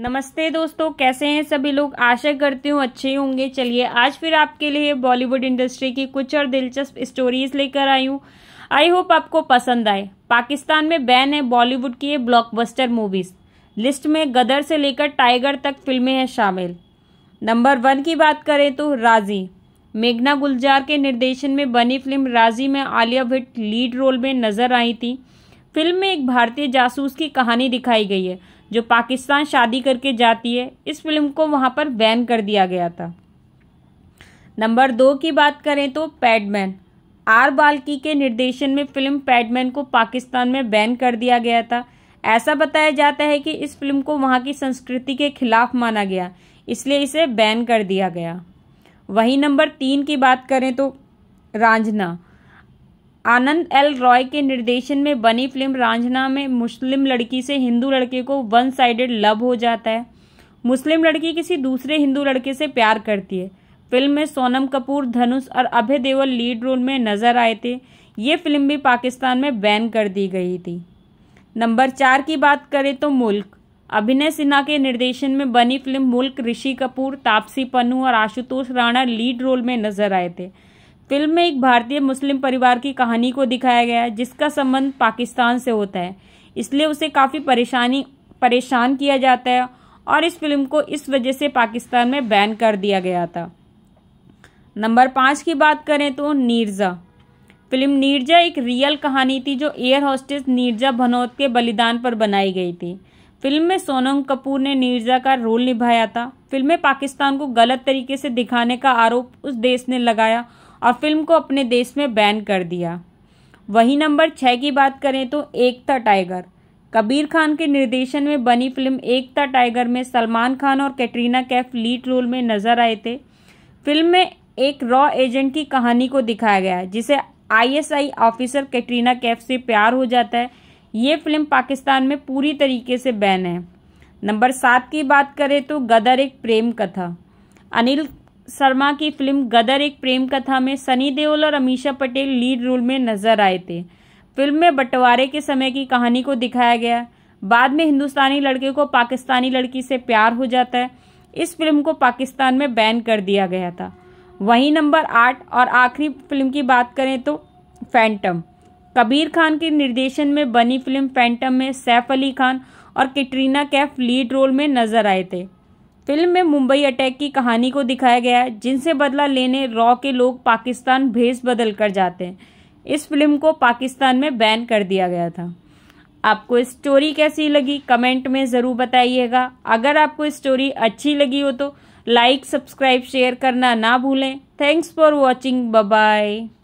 नमस्ते दोस्तों कैसे हैं सभी लोग आशा करती हूँ अच्छे होंगे चलिए आज फिर आपके लिए बॉलीवुड इंडस्ट्री की कुछ और दिलचस्प स्टोरीज लेकर आई हूँ आई होप आपको पसंद आए पाकिस्तान में बैन है बॉलीवुड की ये ब्लॉकबस्टर मूवीज लिस्ट में गदर से लेकर टाइगर तक फिल्में हैं शामिल नंबर वन की बात करें तो राजी मेघना गुलजार के निर्देशन में बनी फिल्म राजी में आलिया भट्ट लीड रोल में नजर आई थी फिल्म में एक भारतीय जासूस की कहानी दिखाई गई है जो पाकिस्तान शादी करके जाती है इस फिल्म को वहाँ पर बैन कर दिया गया था नंबर दो की बात करें तो पैडमैन आर बाल्की के निर्देशन में फिल्म पैडमैन को पाकिस्तान में बैन कर दिया गया था ऐसा बताया जाता है कि इस फिल्म को वहाँ की संस्कृति के खिलाफ माना गया इसलिए इसे बैन कर दिया गया वहीं नंबर तीन की बात करें तो रांझना आनंद एल रॉय के निर्देशन में बनी फिल्म रांझना में मुस्लिम लड़की से हिंदू लड़के को वन साइडेड लव हो जाता है मुस्लिम लड़की किसी दूसरे हिंदू लड़के से प्यार करती है फिल्म में सोनम कपूर धनुष और अभय देवल लीड रोल में नजर आए थे ये फिल्म भी पाकिस्तान में बैन कर दी गई थी नंबर चार की बात करें तो मुल्क अभिनय सिन्हा के निर्देशन में बनी फिल्म मुल्क ऋषि कपूर तापसी पन्नू और आशुतोष राणा लीड रोल में नजर आए थे फिल्म में एक भारतीय मुस्लिम परिवार की कहानी को दिखाया गया है जिसका संबंध पाकिस्तान से होता है इसलिए उसे काफ़ी परेशानी परेशान किया जाता है और इस फिल्म को इस वजह से पाकिस्तान में बैन कर दिया गया था नंबर पाँच की बात करें तो नीरजा फिल्म नीरजा एक रियल कहानी थी जो एयर होस्टेस नीरजा भनौत के बलिदान पर बनाई गई थी फिल्म में सोनम कपूर ने नीरजा का रोल निभाया था फिल्म में पाकिस्तान को गलत तरीके से दिखाने का आरोप उस देश ने लगाया और फिल्म को अपने देश में बैन कर दिया वही नंबर छः की बात करें तो एकता टाइगर कबीर खान के निर्देशन में बनी फिल्म एकता टाइगर में सलमान खान और कैटरीना कैफ लीड रोल में नजर आए थे फिल्म में एक रॉ एजेंट की कहानी को दिखाया गया जिसे आईएसआई ऑफिसर कैटरीना कैफ से प्यार हो जाता है ये फिल्म पाकिस्तान में पूरी तरीके से बैन है नंबर सात की बात करें तो गदर एक प्रेम कथा अनिल शर्मा की फिल्म गदर एक प्रेम कथा में सनी देओल और अमीषा पटेल लीड रोल में नजर आए थे फिल्म में बंटवारे के समय की कहानी को दिखाया गया बाद में हिंदुस्तानी लड़के को पाकिस्तानी लड़की से प्यार हो जाता है इस फिल्म को पाकिस्तान में बैन कर दिया गया था वहीं नंबर आठ और आखिरी फिल्म की बात करें तो फैंटम कबीर खान के निर्देशन में बनी फिल्म फैंटम में सैफ अली खान और कैटरीना कैफ लीड रोल में नजर आए थे फिल्म में मुंबई अटैक की कहानी को दिखाया गया है जिनसे बदला लेने रॉ के लोग पाकिस्तान भेस बदल कर जाते हैं इस फिल्म को पाकिस्तान में बैन कर दिया गया था आपको स्टोरी कैसी लगी कमेंट में ज़रूर बताइएगा अगर आपको स्टोरी अच्छी लगी हो तो लाइक सब्सक्राइब शेयर करना ना भूलें थैंक्स फॉर वॉचिंग बाय